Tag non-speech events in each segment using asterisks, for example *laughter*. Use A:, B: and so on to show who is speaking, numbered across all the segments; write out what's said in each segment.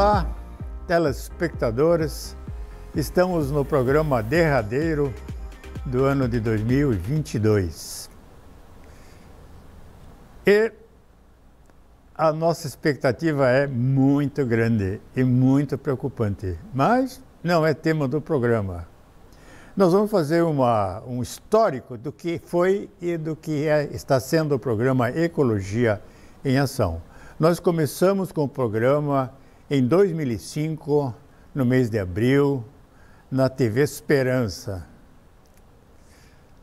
A: Olá, telespectadores. Estamos no programa derradeiro do ano de 2022. E a nossa expectativa é muito grande e muito preocupante, mas não é tema do programa. Nós vamos fazer uma, um histórico do que foi e do que é, está sendo o programa Ecologia em Ação. Nós começamos com o programa em 2005, no mês de abril, na TV Esperança.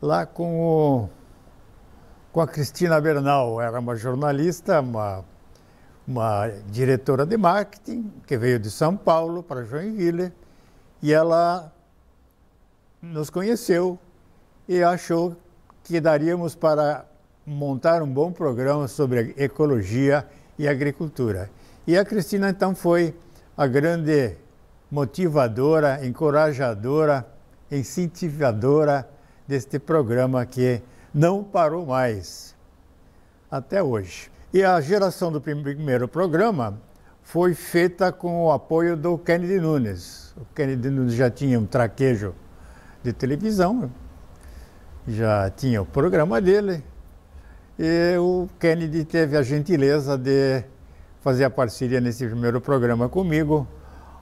A: Lá com, o, com a Cristina Bernal, era uma jornalista, uma, uma diretora de marketing, que veio de São Paulo para Joinville, e ela nos conheceu e achou que daríamos para montar um bom programa sobre ecologia e agricultura. E a Cristina, então, foi a grande motivadora, encorajadora, incentivadora deste programa que não parou mais até hoje. E a geração do primeiro programa foi feita com o apoio do Kennedy Nunes. O Kennedy Nunes já tinha um traquejo de televisão, já tinha o programa dele, e o Kennedy teve a gentileza de fazer a parceria nesse primeiro programa comigo,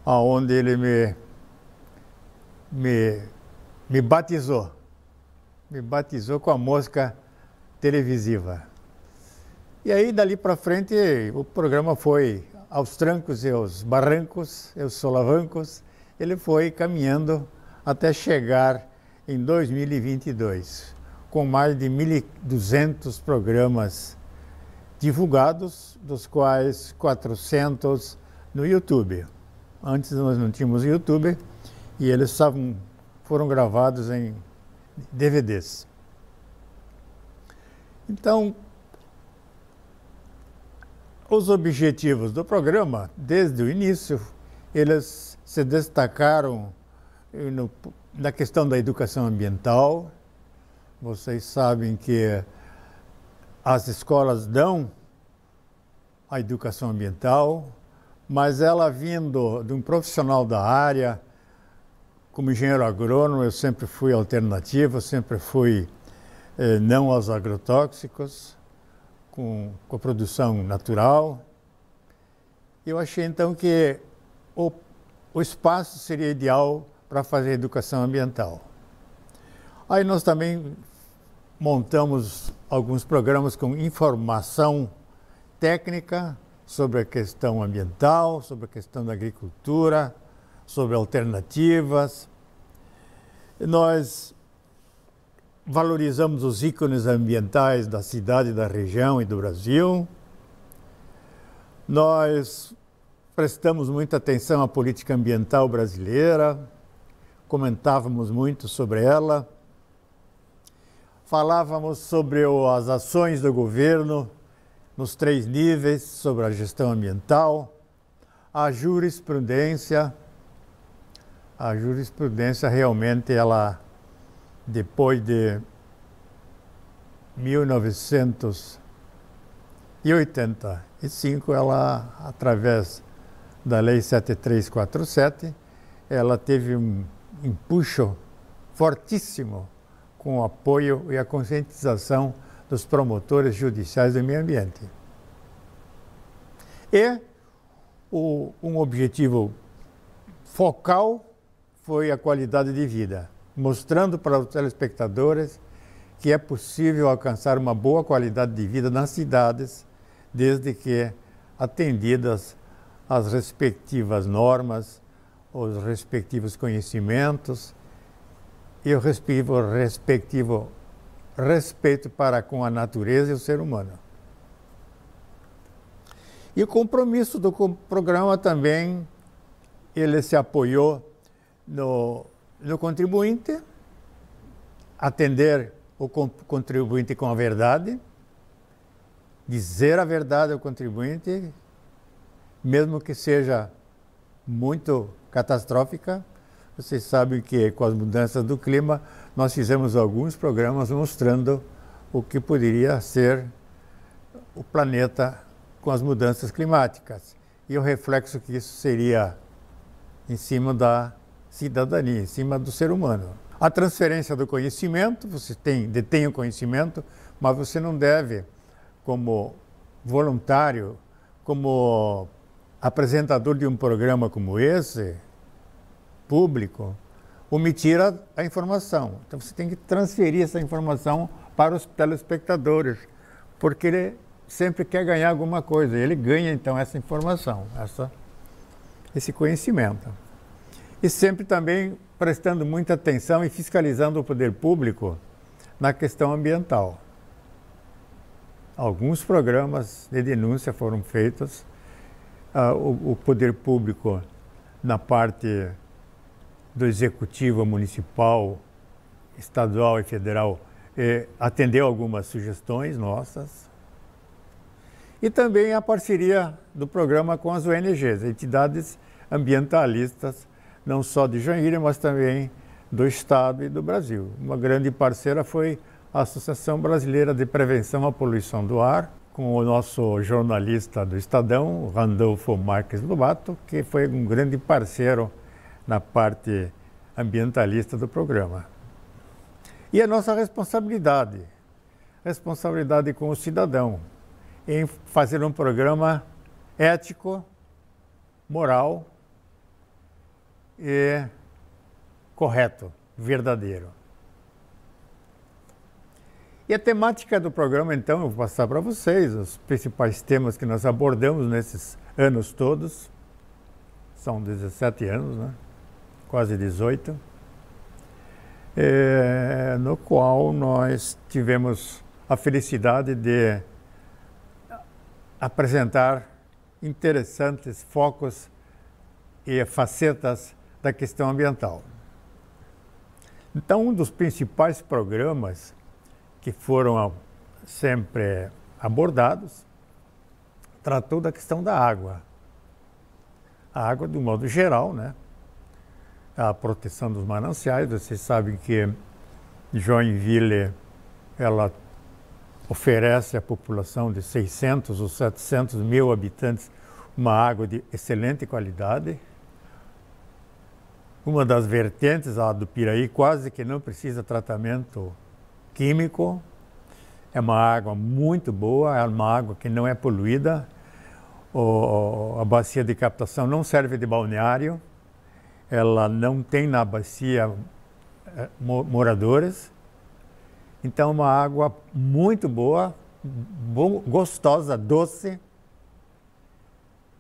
A: aonde ele me, me, me batizou. Me batizou com a mosca televisiva. E aí, dali para frente, o programa foi aos trancos e aos barrancos, aos solavancos. Ele foi caminhando até chegar em 2022, com mais de 1.200 programas divulgados, dos quais 400 no YouTube. Antes nós não tínhamos YouTube e eles estavam, foram gravados em DVDs. Então, os objetivos do programa, desde o início, eles se destacaram no, na questão da educação ambiental. Vocês sabem que as escolas dão a educação ambiental, mas ela vindo de um profissional da área, como engenheiro agrônomo, eu sempre fui alternativa, sempre fui eh, não aos agrotóxicos, com, com produção natural. Eu achei então que o, o espaço seria ideal para fazer educação ambiental. Aí nós também montamos alguns programas com informação técnica sobre a questão ambiental, sobre a questão da agricultura, sobre alternativas. Nós valorizamos os ícones ambientais da cidade, da região e do Brasil. Nós prestamos muita atenção à política ambiental brasileira, comentávamos muito sobre ela Falávamos sobre as ações do governo nos três níveis, sobre a gestão ambiental, a jurisprudência. A jurisprudência realmente ela depois de 1985, ela através da lei 7347, ela teve um empuxo fortíssimo com o apoio e a conscientização dos promotores judiciais do meio ambiente. E o, um objetivo focal foi a qualidade de vida, mostrando para os telespectadores que é possível alcançar uma boa qualidade de vida nas cidades, desde que atendidas as respectivas normas, os respectivos conhecimentos e o respectivo, respectivo respeito para com a natureza e o ser humano. E o compromisso do programa também, ele se apoiou no, no contribuinte, atender o contribuinte com a verdade, dizer a verdade ao contribuinte, mesmo que seja muito catastrófica, vocês sabem que com as mudanças do clima, nós fizemos alguns programas mostrando o que poderia ser o planeta com as mudanças climáticas e o reflexo que isso seria em cima da cidadania, em cima do ser humano. A transferência do conhecimento, você tem, detém o conhecimento, mas você não deve, como voluntário, como apresentador de um programa como esse, público omitir a, a informação. Então você tem que transferir essa informação para os telespectadores, porque ele sempre quer ganhar alguma coisa. Ele ganha então essa informação, essa, esse conhecimento. E sempre também prestando muita atenção e fiscalizando o poder público na questão ambiental. Alguns programas de denúncia foram feitos. Uh, o, o poder público na parte do Executivo Municipal, Estadual e Federal eh, atendeu algumas sugestões nossas. E também a parceria do programa com as ONGs, entidades ambientalistas, não só de Joinville, mas também do Estado e do Brasil. Uma grande parceira foi a Associação Brasileira de Prevenção à Poluição do Ar, com o nosso jornalista do Estadão, Randolfo Marques Lobato, que foi um grande parceiro na parte ambientalista do programa. E a nossa responsabilidade, responsabilidade com o cidadão, em fazer um programa ético, moral e correto, verdadeiro. E a temática do programa, então, eu vou passar para vocês os principais temas que nós abordamos nesses anos todos. São 17 anos, né? quase 18, é, no qual nós tivemos a felicidade de apresentar interessantes focos e facetas da questão ambiental. Então, um dos principais programas que foram sempre abordados tratou da questão da água. A água, de um modo geral, né? a proteção dos mananciais. Vocês sabem que Joinville ela oferece à população de 600 ou 700 mil habitantes uma água de excelente qualidade. Uma das vertentes, a do Piraí, quase que não precisa tratamento químico. É uma água muito boa, é uma água que não é poluída. O, a bacia de captação não serve de balneário, ela não tem na bacia eh, moradores, então uma água muito boa, gostosa, doce,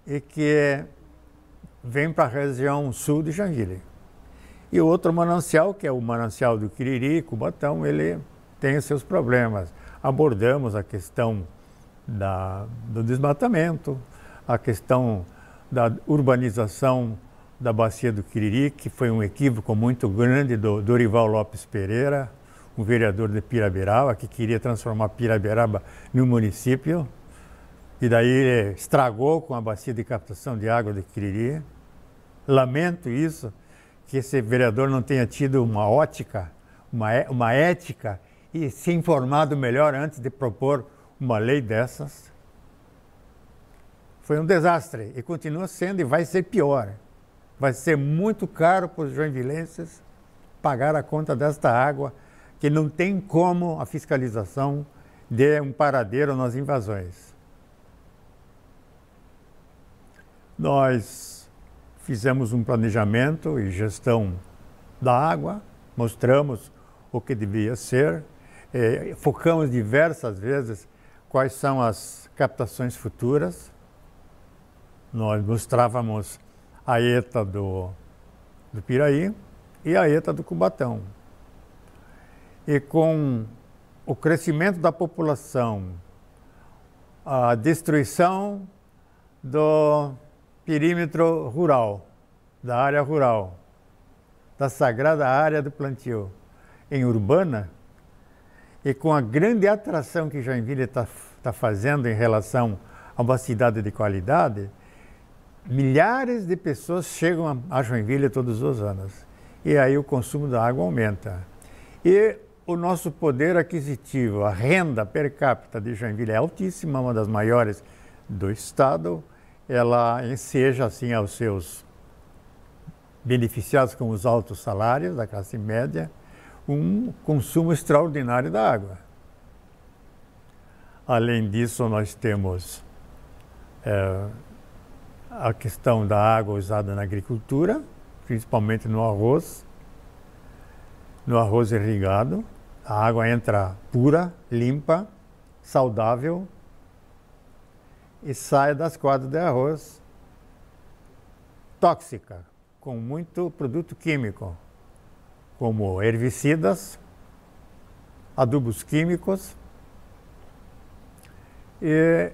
A: e que vem para a região sul de Jangiri. E outro manancial, que é o manancial do Quiriri, Cubatão, ele tem seus problemas. Abordamos a questão da, do desmatamento, a questão da urbanização da bacia do Quiriri, que foi um equívoco muito grande do Dorival Lopes Pereira, um vereador de Piraberaba, que queria transformar Piraberaba no município. E daí estragou com a bacia de captação de água do Quiriri. Lamento isso, que esse vereador não tenha tido uma ótica, uma, é, uma ética e se informado melhor antes de propor uma lei dessas. Foi um desastre e continua sendo e vai ser pior. Vai ser muito caro para os joinvilenses pagar a conta desta água, que não tem como a fiscalização dê um paradeiro nas invasões. Nós fizemos um planejamento e gestão da água, mostramos o que devia ser, eh, focamos diversas vezes quais são as captações futuras. Nós mostrávamos a ETA do, do Piraí e a ETA do Cubatão. E com o crescimento da população, a destruição do perímetro rural, da área rural, da sagrada área do plantio em urbana, e com a grande atração que Joinville está tá fazendo em relação a uma cidade de qualidade, milhares de pessoas chegam a Joinville todos os anos. E aí o consumo da água aumenta. E o nosso poder aquisitivo, a renda per capita de Joinville é altíssima, uma das maiores do estado. Ela enseja assim aos seus beneficiados com os altos salários da classe média um consumo extraordinário da água. Além disso, nós temos eh, a questão da água usada na agricultura, principalmente no arroz, no arroz irrigado. A água entra pura, limpa, saudável e sai das quadras de arroz tóxica, com muito produto químico, como herbicidas, adubos químicos e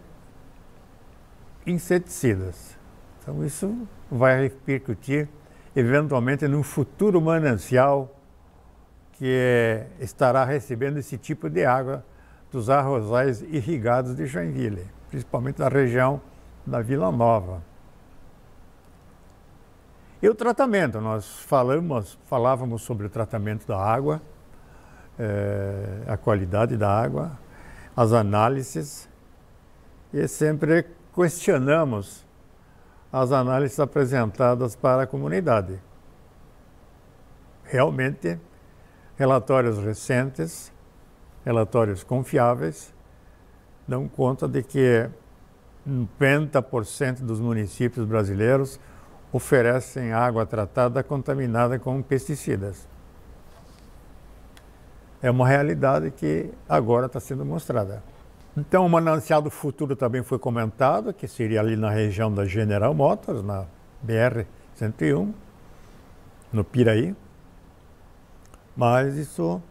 A: inseticidas. Então isso vai repercutir eventualmente num futuro manancial que eh, estará recebendo esse tipo de água dos arrozais irrigados de Joinville, principalmente da região da Vila Nova. E o tratamento, nós falamos, falávamos sobre o tratamento da água, é, a qualidade da água, as análises, e sempre questionamos as análises apresentadas para a comunidade. Realmente, relatórios recentes, relatórios confiáveis, dão conta de que 90% dos municípios brasileiros oferecem água tratada contaminada com pesticidas. É uma realidade que agora está sendo mostrada. Então, o manancial do futuro também foi comentado, que seria ali na região da General Motors, na BR-101, no Piraí. Mas isso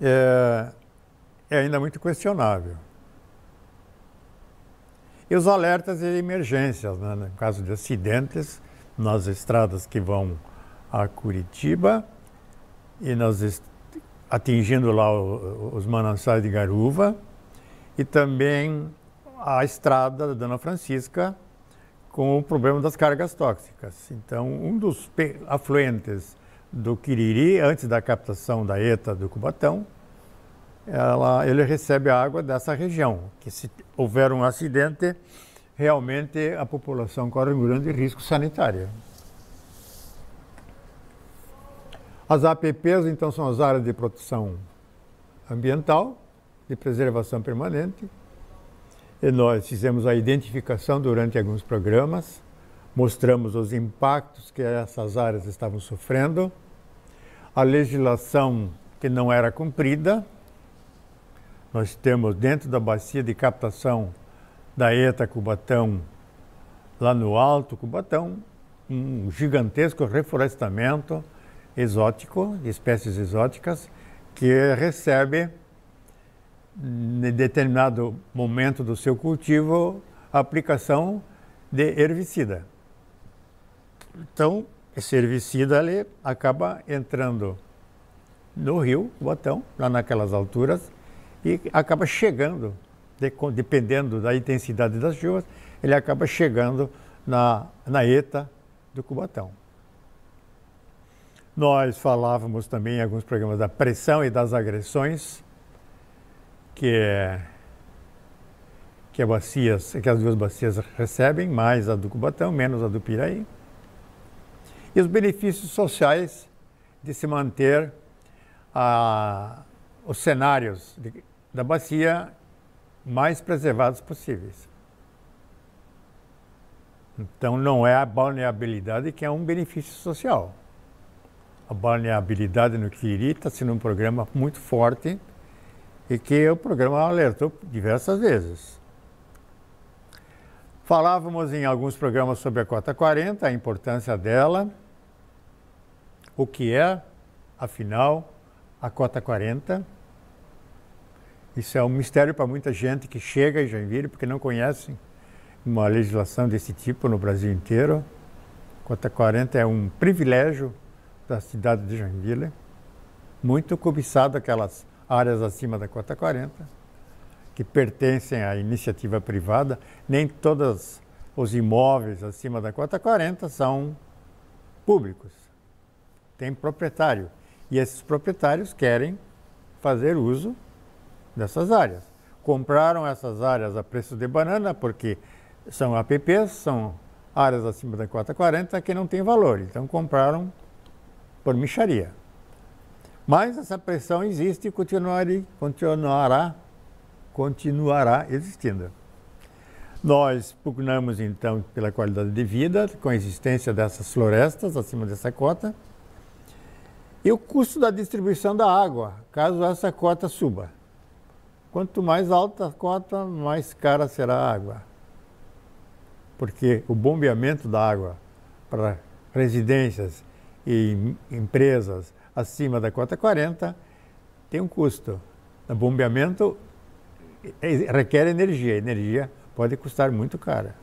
A: é, é ainda muito questionável. E os alertas de emergências, né? no caso de acidentes nas estradas que vão a Curitiba e nas atingindo lá os mananciais de Garuva e também a estrada da Dona Francisca com o problema das cargas tóxicas. Então, um dos afluentes do Quiriri, antes da captação da ETA do Cubatão, ela, ele recebe a água dessa região, que se houver um acidente, realmente a população corre um grande risco sanitário. As APPs, então, são as áreas de proteção ambiental, de preservação permanente. E nós fizemos a identificação durante alguns programas, mostramos os impactos que essas áreas estavam sofrendo, a legislação que não era cumprida. Nós temos dentro da bacia de captação da ETA Cubatão, lá no Alto Cubatão, um gigantesco reflorestamento exótico, de espécies exóticas, que recebe em determinado momento do seu cultivo, a aplicação de herbicida. Então, esse herbicida ele acaba entrando no rio, Botão, lá naquelas alturas, e acaba chegando, dependendo da intensidade das chuvas, ele acaba chegando na, na ETA do Cubatão. Nós falávamos também em alguns programas da pressão e das agressões, que é que, as é bacias, que as duas bacias recebem, mais a do Cubatão, menos a do Piraí. E os benefícios sociais de se manter a, os cenários de, da bacia mais preservados possíveis. Então, não é a balneabilidade que é um benefício social. A balneabilidade no Quiriri está sendo um programa muito forte e que o programa alertou diversas vezes. Falávamos em alguns programas sobre a cota 40, a importância dela, o que é, afinal, a cota 40. Isso é um mistério para muita gente que chega em Joinville porque não conhece uma legislação desse tipo no Brasil inteiro. Cota 40 é um privilégio da cidade de Joinville, muito cobiçado aquelas áreas acima da cota 40, que pertencem à iniciativa privada. Nem todos os imóveis acima da cota 40 são públicos. Tem proprietário. E esses proprietários querem fazer uso dessas áreas. Compraram essas áreas a preço de banana, porque são APPs, são áreas acima da cota 40 que não têm valor. Então compraram por micharia. Mas essa pressão existe e continuará, continuará, continuará existindo. Nós pugnamos então pela qualidade de vida, com a existência dessas florestas acima dessa cota, e o custo da distribuição da água, caso essa cota suba. Quanto mais alta a cota, mais cara será a água. Porque o bombeamento da água para residências e empresas acima da cota 40 tem um custo. O bombeamento é, requer energia. energia pode custar muito cara.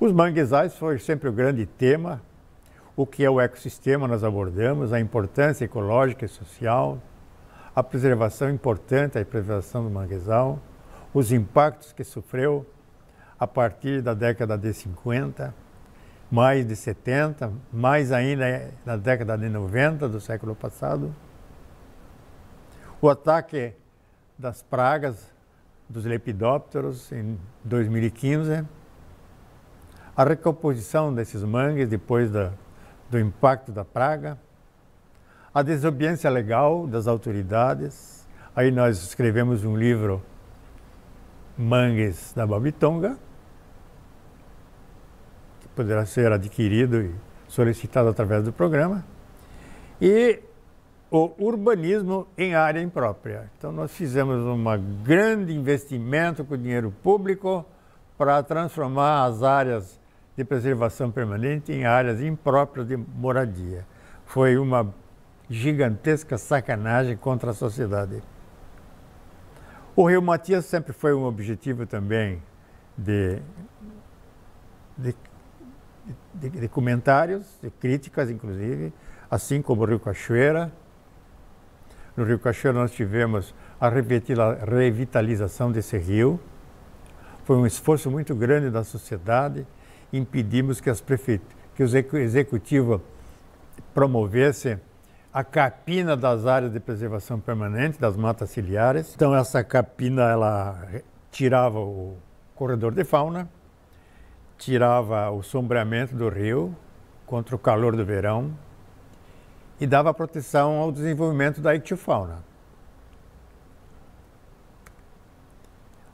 A: Os manguezais foi sempre o grande tema. O que é o ecossistema nós abordamos, a importância ecológica e social, a preservação importante, a preservação do manguezal, os impactos que sofreu a partir da década de 50 mais de 70, mais ainda na década de 90 do século passado. O ataque das pragas dos lepidópteros em 2015. A recomposição desses mangues depois da, do impacto da praga. A desobediência legal das autoridades. Aí nós escrevemos um livro, Mangues da Babitonga poderá ser adquirido e solicitado através do programa. E o urbanismo em área imprópria. Então, nós fizemos um grande investimento com dinheiro público para transformar as áreas de preservação permanente em áreas impróprias de moradia. Foi uma gigantesca sacanagem contra a sociedade. O Rio Matias sempre foi um objetivo também de, de de, de comentários, de críticas, inclusive, assim como o Rio Cachoeira. No Rio Cachoeira nós tivemos a revitalização desse rio. Foi um esforço muito grande da sociedade. Impedimos que, as que o executivo promovesse a capina das áreas de preservação permanente, das matas ciliares. Então essa capina ela tirava o corredor de fauna tirava o sombreamento do rio contra o calor do verão e dava proteção ao desenvolvimento da ictiofauna.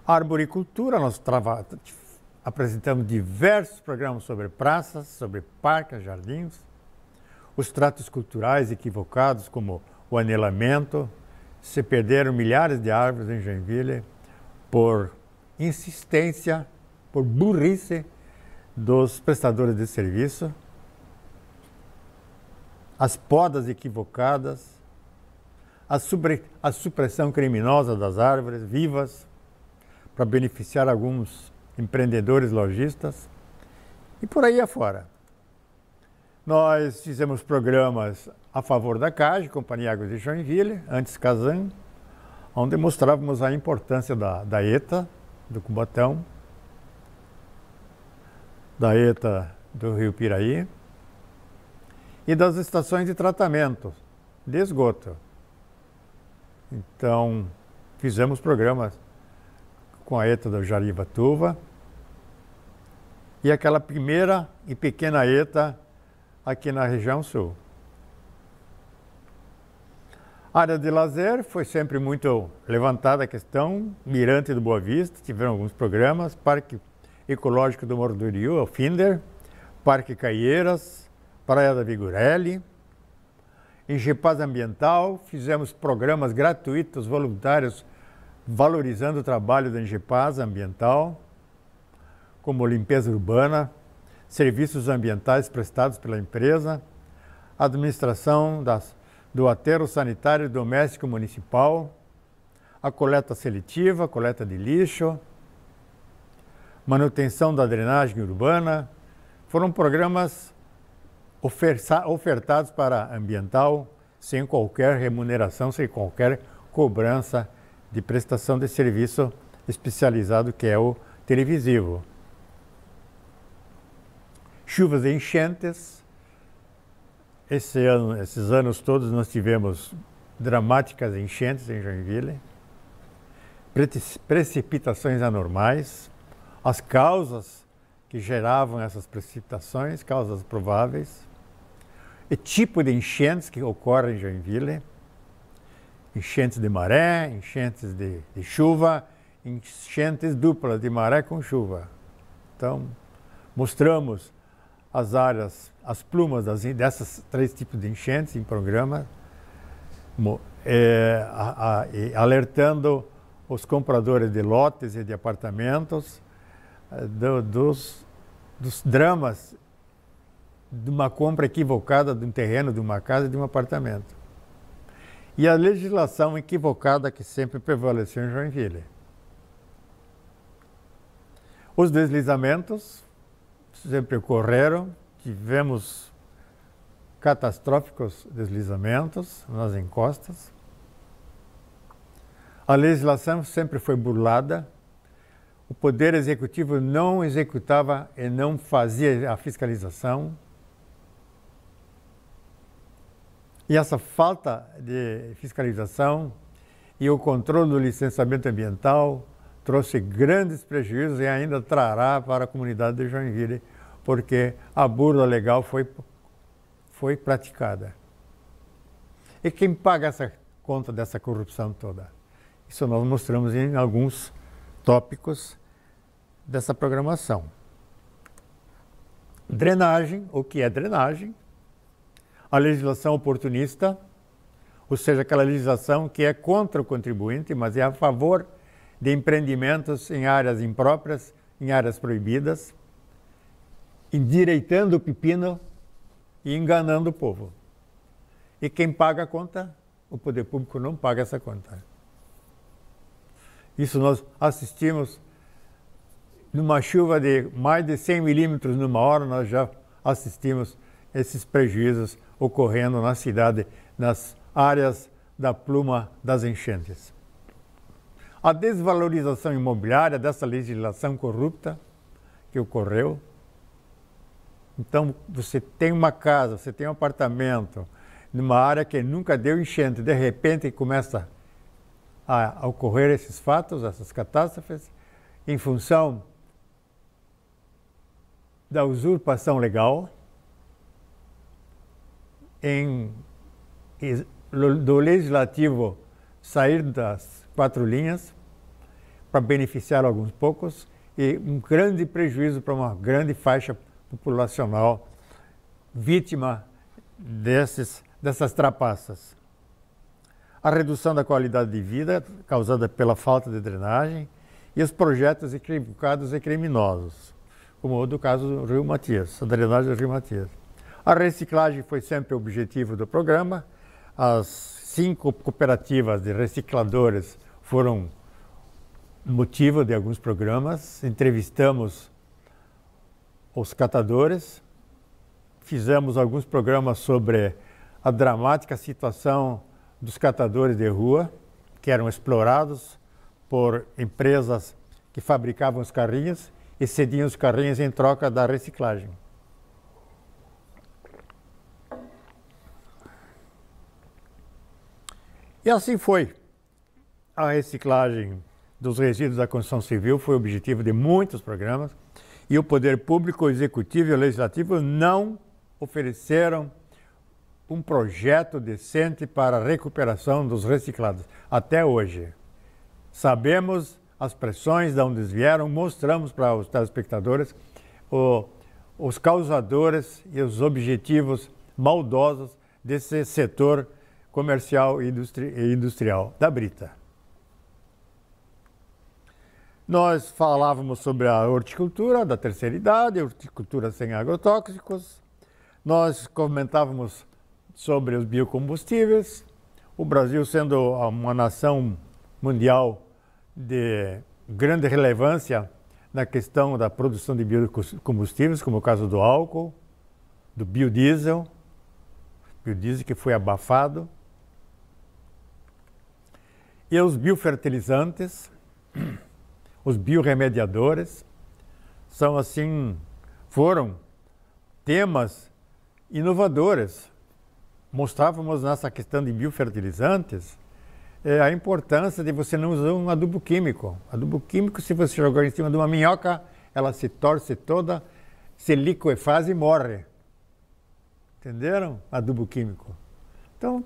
A: A arboricultura, nós trava... apresentamos diversos programas sobre praças, sobre parques, jardins, os tratos culturais equivocados, como o anelamento, se perderam milhares de árvores em Joinville por insistência, por burrice dos prestadores de serviço, as podas equivocadas, a, a supressão criminosa das árvores vivas para beneficiar alguns empreendedores lojistas e por aí afora. Nós fizemos programas a favor da CAGE, Companhia Águas de Joinville, antes Casan, onde mostrávamos a importância da, da ETA, do Cubatão, da ETA do Rio Piraí e das estações de tratamento de esgoto. Então, fizemos programas com a ETA do Jaribatuva e aquela primeira e pequena ETA aqui na região sul. A área de lazer foi sempre muito levantada a questão, Mirante do Boa Vista, tiveram alguns programas, Parque Ecológico do Morro do Rio, é o Finder, Parque Caieiras, Praia da Vigorelli, Engepaz Ambiental, fizemos programas gratuitos, voluntários, valorizando o trabalho da Engepaz Ambiental, como limpeza urbana, serviços ambientais prestados pela empresa, administração das, do aterro sanitário doméstico municipal, a coleta seletiva, coleta de lixo, manutenção da drenagem urbana, foram programas ofertados para ambiental sem qualquer remuneração, sem qualquer cobrança de prestação de serviço especializado que é o televisivo. Chuvas e enchentes. Esse ano, esses anos todos nós tivemos dramáticas enchentes em Joinville, precipitações anormais, as causas que geravam essas precipitações, causas prováveis, e tipo de enchentes que ocorrem em Joinville, enchentes de maré, enchentes de, de chuva, enchentes duplas de maré com chuva. Então, mostramos as áreas, as plumas das, dessas três tipos de enchentes em programa, é, a, a, alertando os compradores de lotes e de apartamentos eh, do, dos, dos dramas de uma compra equivocada de um terreno, de uma casa, de um apartamento. E a legislação equivocada que sempre prevaleceu em Joinville. Os deslizamentos sempre ocorreram, tivemos catastróficos deslizamentos nas encostas. A legislação sempre foi burlada, o Poder Executivo não executava e não fazia a fiscalização. E essa falta de fiscalização e o controle do licenciamento ambiental trouxe grandes prejuízos e ainda trará para a comunidade de Joinville, porque a burla legal foi, foi praticada. E quem paga essa conta dessa corrupção toda? Isso nós mostramos em alguns tópicos dessa programação. Drenagem, o que é drenagem? A legislação oportunista, ou seja, aquela legislação que é contra o contribuinte, mas é a favor de empreendimentos em áreas impróprias, em áreas proibidas, endireitando o pepino e enganando o povo. E quem paga a conta? O poder público não paga essa conta. Isso nós assistimos numa chuva de mais de 100 milímetros numa hora, nós já assistimos esses prejuízos ocorrendo na cidade, nas áreas da pluma das enchentes. A desvalorização imobiliária dessa legislação corrupta que ocorreu. Então, você tem uma casa, você tem um apartamento, numa área que nunca deu enchente, de repente começa a ocorrer esses fatos, essas catástrofes, em função da usurpação legal, em, do legislativo sair das quatro linhas para beneficiar alguns poucos e um grande prejuízo para uma grande faixa populacional vítima desses, dessas trapaças a redução da qualidade de vida causada pela falta de drenagem e os projetos equivocados e criminosos, como o do caso do Rio Matias, a drenagem do Rio Matias. A reciclagem foi sempre o objetivo do programa. As cinco cooperativas de recicladores foram motivo de alguns programas. Entrevistamos os catadores, fizemos alguns programas sobre a dramática situação dos catadores de rua, que eram explorados por empresas que fabricavam os carrinhos e cediam os carrinhos em troca da reciclagem. E assim foi. A reciclagem dos resíduos da construção civil foi objetivo de muitos programas e o poder público, executivo e legislativo não ofereceram um projeto decente para a recuperação dos reciclados. Até hoje, sabemos as pressões de onde vieram, mostramos para os telespectadores o, os causadores e os objetivos maldosos desse setor comercial e industri industrial da Brita. Nós falávamos sobre a horticultura da terceira idade, horticultura sem agrotóxicos. Nós comentávamos sobre os biocombustíveis. O Brasil, sendo uma nação mundial de grande relevância na questão da produção de biocombustíveis, como o caso do álcool, do biodiesel, biodiesel que foi abafado, e os biofertilizantes, *clears throat* os bioremediadores, são assim, foram temas inovadores mostrávamos nessa questão de biofertilizantes é, a importância de você não usar um adubo químico. Adubo químico, se você jogar em cima de uma minhoca, ela se torce toda, se liquefaz e morre. Entenderam? Adubo químico. Então,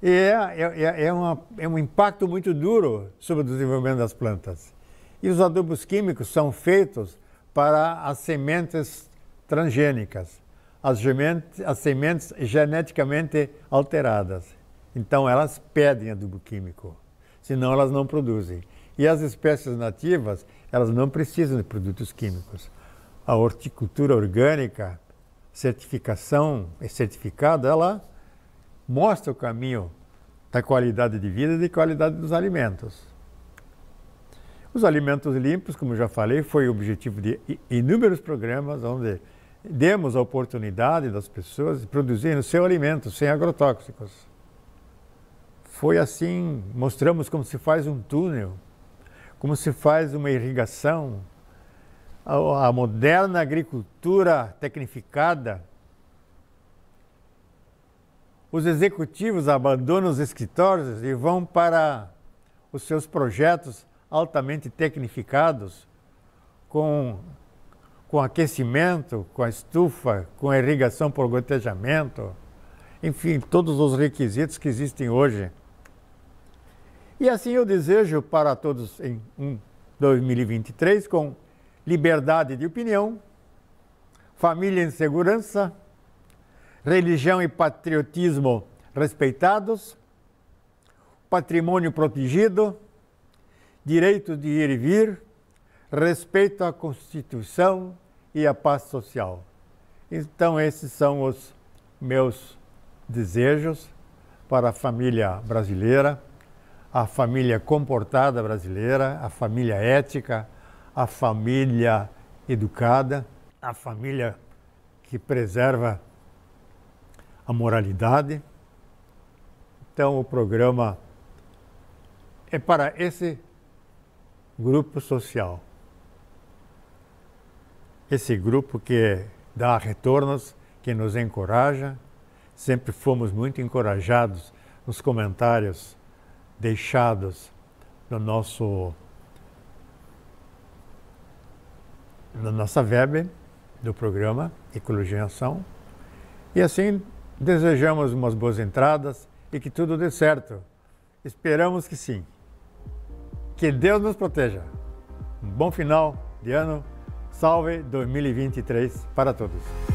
A: é, é, é, é, uma, é um impacto muito duro sobre o desenvolvimento das plantas. E os adubos químicos são feitos para as sementes transgênicas as, gementes, as sementes geneticamente alteradas. Então elas pedem adubo químico, senão elas não produzem. E as espécies nativas, elas não precisam de produtos químicos. A horticultura orgânica, certificação e é certificada, ela mostra o caminho da qualidade de vida e da qualidade dos alimentos. Os alimentos limpos, como já falei, foi o objetivo de inúmeros programas onde demos a oportunidade das pessoas de produzirem o seu alimento sem agrotóxicos. Foi assim, mostramos como se faz um túnel, como se faz uma irrigação, a, a moderna agricultura tecnificada. Os executivos abandonam os escritórios e vão para os seus projetos altamente tecnificados, com com aquecimento, com a estufa, com a irrigação por gotejamento, enfim, todos os requisitos que existem hoje. E assim eu desejo para todos em 2023 com liberdade de opinião, família em segurança, religião e patriotismo respeitados, patrimônio protegido, direito de ir e vir, respeito à Constituição, e a paz social. Então, esses são os meus desejos para a família brasileira, a família comportada brasileira, a família ética, a família educada, a família que preserva a moralidade. Então, o programa é para esse grupo social esse grupo que dá retornos, que nos encoraja. Sempre fomos muito encorajados nos comentários deixados no nosso na nossa web do programa Ecologia em Ação. E assim desejamos umas boas entradas e que tudo dê certo. Esperamos que sim. Que Deus nos proteja. Um bom final de ano Salve 2023 para todos!